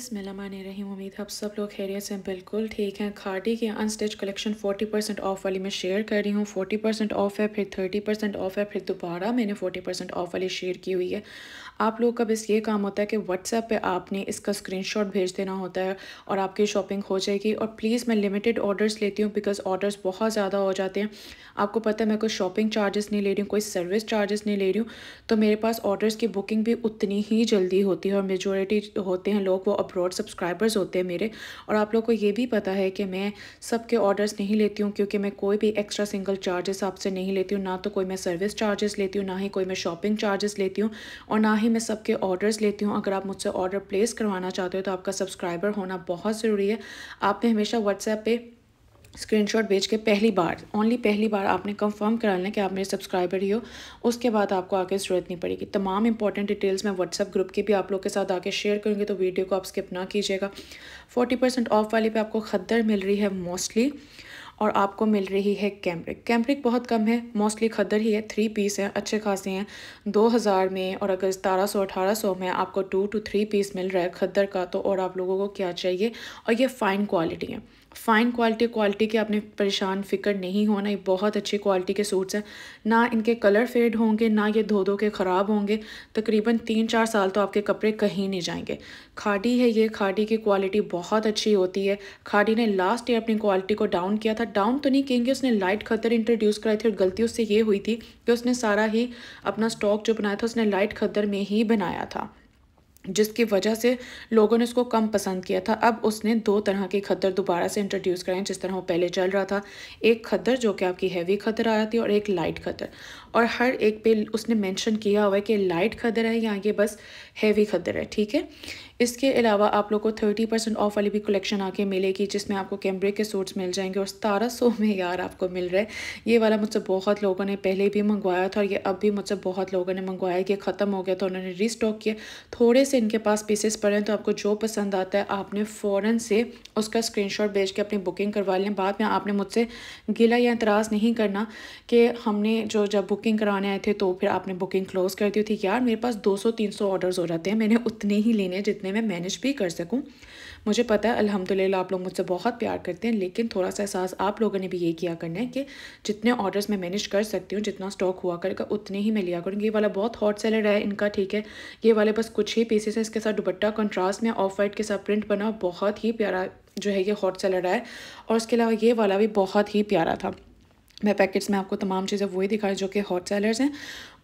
बसमिलीम उम्मीद आप सब लोग खैरियत से बिल्कुल ठीक हैं खाटी के अनस्टिच कलेक्शन 40 परसेंट ऑफ वाली मैं शेयर कर रही हूँ 40 परसेंट ऑफ है फिर 30 परसेंट ऑफ है फिर दोबारा मैंने 40 परसेंट ऑफ वाली शेयर की हुई है आप लोग का बस ये काम होता है कि व्हाट्सएप पे आपने इसका स्क्रीनशॉट भेज देना होता है और आपकी शॉपिंग हो जाएगी और प्लीज़ मैं लिमिटेड ऑर्डर्स लेती हूँ बिकॉज ऑर्डर्स बहुत ज़्यादा हो जाते हैं आपको पता है मैं कोई शॉपिंग चार्जेस नहीं ले रही हूँ कोई सर्विस चार्जेस नहीं ले रही हूँ तो मेरे पास ऑर्डर्स की बुकिंग भी उतनी ही जल्दी होती है और मेजोरिटी होते हैं लोग वो अब्रॉड सब्सक्राइबर्स होते हैं मेरे और आप लोग को ये भी पता है कि मैं सबके ऑर्डर्स नहीं लेती हूँ क्योंकि मैं कोई भी एक्स्ट्रा सिंगल चार्जेस आपसे नहीं लेती हूँ ना तो कोई मैं सर्विस चार्जेस लेती हूँ ना ही कोई मैं शॉपिंग चार्जेस लेती हूँ और ना ही मैं सबके ऑर्डर्स लेती हूँ अगर आप मुझसे ऑर्डर प्लेस करवाना चाहते हो तो आपका सब्सक्राइबर होना बहुत ज़रूरी है आपने हमेशा व्हाट्सएप पर स्क्रीनशॉट भेज के पहली बार ओनली पहली बार आपने कंफर्म करा लें कि आप मेरे सब्सक्राइबर ही हो उसके बाद आपको आके ज़रूरत नहीं पड़ेगी तमाम इंपॉर्टेंट डिटेल्स मैं व्हाट्सअप ग्रुप की भी आप लोग के साथ आके शेयर करूँगी तो वीडियो को आप स्किप ना कीजिएगा फोर्टी परसेंट ऑफ वाली पे आपको खद्दर मिल रही है मोस्टली और आपको मिल रही है कैम्ब्रिक कैम्ब्रिक बहुत कम है मोस्टली खद्दर ही है थ्री पीस हैं अच्छे खासे हैं दो हज़ार में और अगर सतारह सौ अठारह सौ में आपको टू टू थ्री पीस मिल रहा है खद्दर का तो और आप लोगों को क्या चाहिए और ये फ़ाइन क्वालिटी है फ़ाइन क्वालिटी क्वालिटी के आपने परेशान फ़िक्र नहीं होना ये बहुत अच्छी क्वालिटी के सूट्स हैं ना इनके कलर फेड होंगे ना ये धो धो के ख़राब होंगे तकरीबन तीन चार साल तो आपके कपड़े कहीं नहीं जाएंगे खाड़ी है ये खाड़ी की क्वालिटी बहुत अच्छी होती है खाड़ी ने लास्ट ईयर अपनी क्वालिटी को डाउन किया था डाउन तो नहीं कहेंगे उसने लाइट खदर इंट्रोड्यूस कराई थी और गलती उससे ये हुई थी कि उसने सारा ही अपना स्टॉक जो बनाया था उसने लाइट खदर में ही बनाया था जिसकी वजह से लोगों ने उसको कम पसंद किया था अब उसने दो तरह के खद्दर दोबारा से इंट्रोड्यूस कराए जिस तरह वो पहले चल रहा था एक खद्दर जो कि आपकी हैवी खद्दर आया थी और एक लाइट खद्दर और हर एक पे उसने मेंशन किया हुआ है कि लाइट खद्दर है या ये बस हैवी खद्दर है ठीक है इसके अलावा आप लोग को थर्टी परसेंट ऑफ वाली भी कलेक्शन आके मिलेगी जिसमें आपको कैमरे के सूट्स मिल जाएंगे और सतारह सौ में यार आपको मिल रहा है ये वाला मुझसे बहुत लोगों ने पहले भी मंगवाया था और ये अब भी मुझसे बहुत लोगों ने मंगवाया कि ख़त्म हो गया तो उन्होंने स्टॉक किया थोड़े से इनके पास पीसेस पड़े हैं तो आपको जो पसंद आता है आपने फ़ौरन से उसका शॉट भेज के अपनी बुकिंग करवा लें बाद में आपने मुझसे गिला या इतराज़ नहीं करना कि हमने जो जब बुकिंग कराने आए थे तो फिर आपने बुकिंग क्लोज़ कर दी थी यार मेरे पास दो सौ तीन सौ ऑर्डर्स हो जाते हैं मैंने उतने ही लेने जितने जितने मैं मैनेज भी कर सकूँ मुझे पता है अल्हम्दुलिल्लाह आप लोग मुझसे बहुत प्यार करते हैं लेकिन थोड़ा सा एहसास आप लोगों ने भी ये किया करना है कि जितने ऑर्डर्स मैं मैनेज कर सकती हूँ जितना स्टॉक हुआ करेगा उतने ही मैं लिया करूँगी ये वाला बहुत हॉट सेलर है इनका ठीक है ये वाले बस कुछ ही पीसेस हैं इसके साथ दुपट्टा कंट्रास्ट में ऑफ वाइट के साथ प्रिंट बना बहुत ही प्यारा जो है ये हॉट सेलर है और उसके अलावा ये वाला भी बहुत ही प्यारा था मैं पैकेट्स में आपको तमाम चीज़ें वही दिखाई जो कि हॉट सेलर्स हैं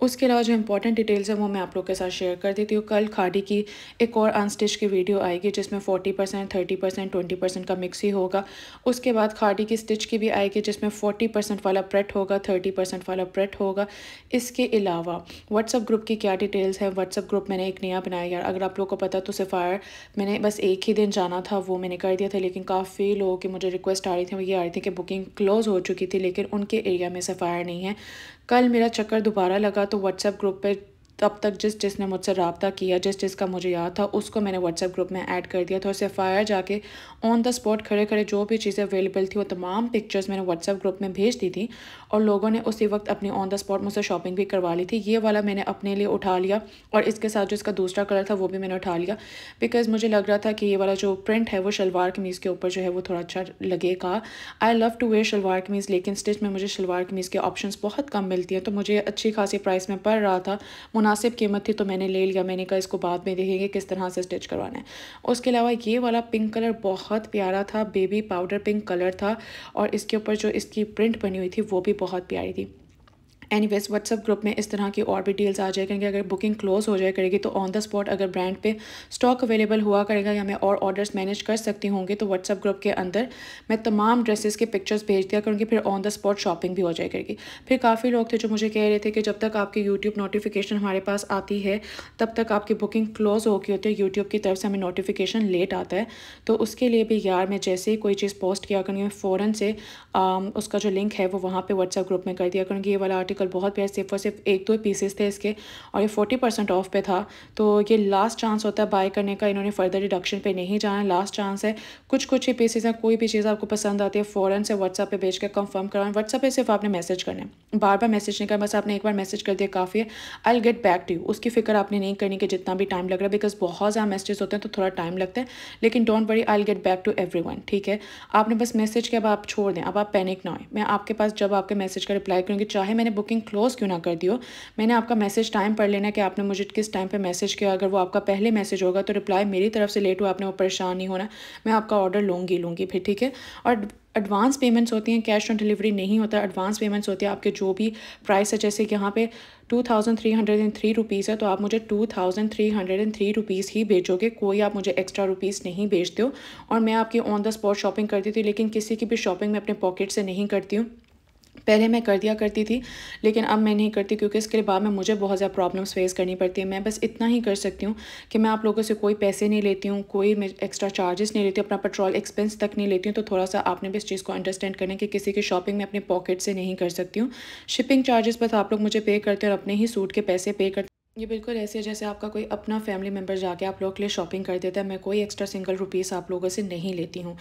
उसके अलावा जो इंपॉर्टेंट डिटेल्स हैं वो मैं आप लोग के साथ शेयर कर देती हूँ कल खाड़ी की एक और अनस्टिच की वीडियो आएगी जिसमें forty percent thirty percent twenty percent का मिक्स ही होगा उसके बाद खाड़ी की स्टिच की भी आएगी जिसमें फोर्टी परसेंट वाला प्रेट होगा थर्टी परसेंट वाला प्रेट होगा इसके अलावा व्हाट्सअप ग्रुप की क्या डिटेल्स है व्हाट्सअप ग्रुप मैंने एक नया बनाया यार अगर आप लोग को पता तो सिफायर मैंने बस एक ही दिन जाना था वो मैंने कर दिया था लेकिन काफ़ी लोगों की मुझे रिक्वेस्ट आ रही थी ये आ रही थी कि बुकिंग क्लोज़ हो चुकी थी लेकिन उनके एरिया में सफ़ायर नहीं है कल मेरा चक्कर दोबारा लगा तो व्हाट्सएप ग्रुप पे तब तक जिस जिसने मुझसे रबता किया जिस का मुझे याद था उसको मैंने व्हाट्सएप ग्रुप में ऐड कर दिया था और फायर जाके ऑन द स्पॉट खड़े खड़े जो भी चीज़ें अवेलेबल थी वो तमाम पिक्चर्स मैंने व्हाट्सएप ग्रुप में भेज दी थी और लोगों ने उसी वक्त अपनी ऑन द स्पॉट मुझसे शॉपिंग भी करवा ली थी ये वाला मैंने अपने लिए उठा लिया और इसके साथ जो इसका दूसरा कलर था वो भी मैंने उठा लिया बिकॉज मुझे लग रहा था कि ये वाला जो प्रिंट है वो शलवार कमीज़ के ऊपर जो है वो थोड़ा अच्छा लगेगा I love to wear shalwar kameez लेकिन स्टिच में मुझे शलवार कमीज़ के ऑप्शन बहुत कम मिलती हैं तो मुझे अच्छी खासी प्राइस में पड़ रहा था मुनासिब कीमत थी तो मैंने ले लिया मैंने कहा इसको बाद में देखेंगे किस तरह से स्टिच करवाना है उसके अलावा ये वाला पिंक कलर बहुत प्यारा था बेबी पाउडर पिंक कलर था और इसके ऊपर जो इसकी प्रिंट बनी हुई थी वो भी बहुत प्यारी थी एनी वेज व्हाट्सअप ग्रुप में इस तरह की और भी डील्स आ जाए करेंगे अगर बुकिंग क्लोज हो जाए करेगी तो ऑन द स्पॉट अगर ब्रांड पे स्टॉक अवेलेबल हुआ करेगा या मैं और ऑर्डर्स मैनेज कर सकती होंगी तो व्हाट्सअप ग्रुप के अंदर मैं तमाम ड्रेसेस के पिक्चर्स भेज दिया करूँगी फिर ऑन द स्पॉट शॉपिंग भी हो जाए करेगी फिर काफ़ी लोग थे जो मुझे कह रहे थे कि जब तक आपकी यूट्यूब नोटिफिकेशन हमारे पास आती है तब तक आपकी बुकिंग क्लोज हो गई होती है यूट्यूब की तरफ से हमें नोटिफिकेशन लेट आता है तो उसके लिए भी यार मैं जैसे ही कोई चीज़ पोस्ट किया करूँगी फ़ौरन से उसका जो लिंक है वो वहाँ पर व्हाट्सअप ग्रुप में कर दिया करूँगी ये वाला आर्टिकल आर्टिकल बहुत प्यार सिर्फ और सिर्फ एक दो पीसेस थे इसके और ये फोर्टी परसेंट ऑफ पे था तो ये लास्ट चांस होता है बाय करने का इन्होंने फर्दर डिडक्शन पे नहीं जाना लास्ट चांस है कुछ कुछ ही पीसेज हैं कोई भी चीज़ आपको पसंद आती है फ़ौरन से व्हाट्सअप पर भेज कर कंफर्म करवाएं व्हाट्सअप पर सिर्फ आपने मैसेज करना है बार बार मैसेज नहीं करना बस आपने एक बार मैसेज कर दिया काफ़ी है I get back to you उसकी फिक्र आपने नहीं करनी कि जितना भी टाइम लग रहा है बिकॉज बहुत ज़्यादा मैसेज होते हैं तो थोड़ा टाइम लगता है लेकिन don't worry I get back to every ठीक है आपने बस मैसेज किया अब आप छोड़ दें अब आप पैनिक ना हो मैं आपके पास जब आपके मैसेज का रिप्लाई करूँगी चाहे मैंने बुकिंग बुकिंग क्लोज़ क्यों ना कर दियो मैंने आपका मैसेज टाइम पढ़ लेना कि आपने मुझे किस टाइम पर मैसेज किया अगर वो आपका पहले मैसेज होगा तो रिप्लाई मेरी तरफ से लेट हुआ आपने वो परेशान नहीं होना मैं आपका ऑर्डर लूँगी लूँगी फिर ठीक है और एडवांस पेमेंट्स होती हैं कैश ऑन डिलीवरी नहीं होता एडवांस पेमेंट्स होती है आपके जो भी प्राइस है जैसे कि यहाँ पे two thousand three hundred and three rupees है तो आप मुझे two thousand three hundred and three rupees ही भेजोगे कोई आप मुझे एक्स्ट्रा रुपीज़ नहीं भेजते हो और मैं आपकी ऑन द स्पॉट शॉपिंग करती थी लेकिन किसी की भी शॉपिंग मैं अपने पॉकेट से नहीं करती हूँ पहले मैं कर दिया करती थी लेकिन अब मैं नहीं करती क्योंकि इसके बाद में मुझे बहुत ज़्यादा प्रॉब्लम्स फेस करनी पड़ती है मैं बस इतना ही कर सकती हूँ कि मैं आप लोगों से कोई पैसे नहीं लेती हूँ कोई एक्स्ट्रा चार्जेस नहीं लेती अपना पेट्रोल एक्सपेंस तक नहीं लेती हूँ तो थोड़ा सा आपने भी इस चीज़ को अंडरस्टैंड करना कि किसी की शॉपिंग मैं अपने पॉकेट से नहीं कर सकती हूँ शिपिंग चार्जेस बस आप लोग मुझे पे करते हैं और अपने ही सूट के पैसे पे करते ये बिल्कुल ऐसे है जैसे आपका कोई अपना फैमिली मेम्बर जाके आप लोगों के लिए शॉपिंग कर देता है मैं कोई एक्स्ट्रा सिंगल रुपीस आप लोगों से नहीं लेती हूँ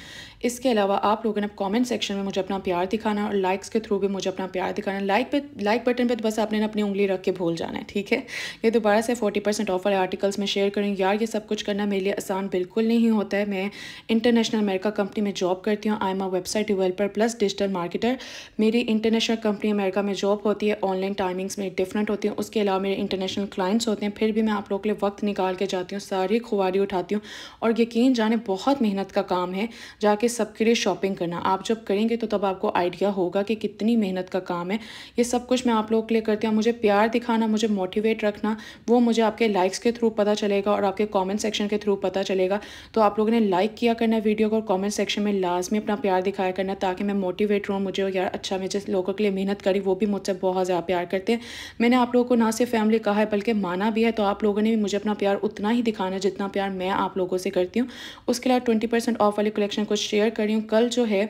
इसके अलावा आप लोगों ने कमेंट सेक्शन में मुझे अपना प्यार दिखाना और लाइक्स के थ्रू भी मुझे अपना प्यार दिखाना लाइक पे लाइक बटन पे तो बस आपने अपनी उंगली रख के भूल जाना है ठीक है ये दोबारा से फोर्टी परसेंट ऑफ वाले आर्टिकल्स में शेयर करूँ यार ये सब कुछ करना मेरे लिए आसान बिल्कुल नहीं होता है मैं इंटरनेशनल अमेरिका कंपनी में जॉब करती हूँ I am a website developer plus digital marketer मेरी इंटरनेशनल कंपनी अमेरिका में जॉब होती है ऑनलाइन टाइमिंग्स मेरी डिफरेंट होती है उसके अलावा मेरे इंटरनेशनल क्लाइंट्स होते हैं फिर भी मैं आप लोगों के लिए वक्त निकाल के जाती हूँ सारी खुवारी उठाती हूँ और यकीन जाने बहुत मेहनत का काम है जाके सबके लिए शॉपिंग करना आप जब करेंगे तो तब आपको आइडिया होगा कि कितनी मेहनत का काम है ये सब कुछ मैं आप लोगों के लिए करती हूँ मुझे प्यार दिखाना मुझे मोटिवेट रखना वो मुझे आपके लाइक्स के थ्रू पता चलेगा और आपके कॉमेंट सेक्शन के थ्रू पता चलेगा तो आप लोगों ने लाइक किया करना वीडियो को और कॉमेंट सेक्शन में लाजमी अपना प्यार दिखाया करना ताकि मैं मोटिवेट रहूँ मुझे यार अच्छा मैं जिस लोगों के लिए मेहनत करी वो भी मुझसे बहुत ज़्यादा प्यार करते हैं मैंने आप लोगों को ना सिर्फ फैमिली कहा है बल्कि करके माना भी है तो आप लोगों ने भी मुझे अपना प्यार उतना ही दिखाना जितना प्यार मैं आप लोगों से करती हूँ उसके अलावा ट्वेंटी परसेंट ऑफ वाली कलेक्शन को शेयर कर रही हूँ कल जो है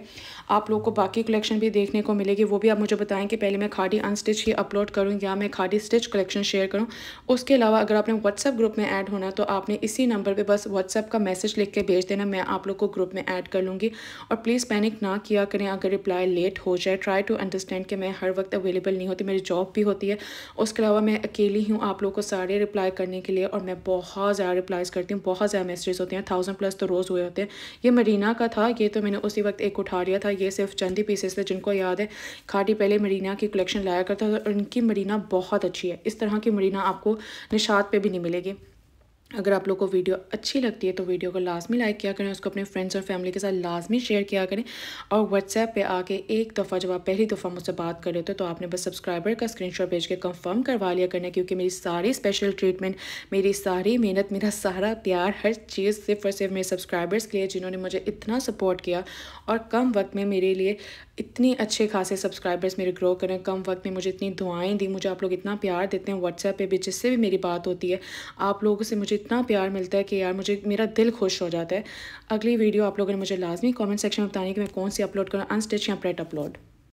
आप लोगों को बाकी कलेक्शन भी देखने को मिलेगी वो भी आप मुझे बताएं कि पहले मैं खाड़ी अनस्टिच ही अपलोड करूँ या मैं खाड़ी स्टिच कलेक्शन शेयर करूँ उसके अलावा अगर आपने व्हाट्सअप ग्रुप में ऐड होना तो आपने इसी नंबर पर बस व्हाट्सअप का मैसेज लिख के भेज देना मैं आप लोग को ग्रुप में ऐड कर लूँगी और प्लीज़ पैनिक ना किया करें अगर रिप्लाई लेट हो जाए ट्राई टू अंडरस्टैंड कि मैं हर वक्त अवेलेबल नहीं होती मेरी जॉब भी होती है उसके अलावा मैं अकेली हूँ आप लोग लोगों को सारे रिप्लाई करने के लिए और मैं बहुत ज़्यादा रिप्लाइज़ करती हूँ बहुत ज़्यादा मैसेजेस होते हैं थाउजेंड प्लस तो रोज़ हुए होते हैं ये मरीना का था ये तो मैंने उसी वक्त एक उठा लिया था ये सिर्फ चंद ही पीसेस थे जिनको याद है खाटी पहले मरीना की कलेक्शन लाया करता था और इनकी मरीना बहुत अच्छी है इस तरह की मरीना आपको निशात पर भी नहीं मिलेगी अगर आप लोग को वीडियो अच्छी लगती है तो वीडियो को लाजमी लाइक किया करें उसको अपने फ्रेंड्स और फैमिली के साथ लाजमी शेयर किया करें और व्हाट्सएप पे आके एक दफ़ा जब आप पहली दफ़ा मुझसे बात कर रहे होते तो आपने बस सब्सक्राइबर का स्क्रीनशॉट भेज के कंफर्म करवा लिया करना क्योंकि मेरी सारी स्पेशल ट्रीटमेंट मेरी सारी मेहनत मेरा सारा प्यार हर चीज़ सिर्फ और सिर्फ मेरे सब्सक्राइबर्स के लिए जिन्होंने मुझे इतना सपोर्ट किया और कम वक्त में मेरे लिए इतनी अच्छे खासे सब्सक्राइबर्स मेरे ग्रो करें कम वक्त में मुझे इतनी दुआएँ दी मुझे आप लोग इतना प्यार देते हैं व्हाट्सएप पर भी जिससे भी मेरी बात होती है आप लोगों से मुझे इतना प्यार मिलता है कि यार मुझे मेरा दिल खुश हो जाता है अगली वीडियो आप लोगों ने मुझे लाजमी कमेंट सेक्शन में बताने कि मैं कौन सी अपलोड करूँ अनस्टिच या प्रेट अपलोड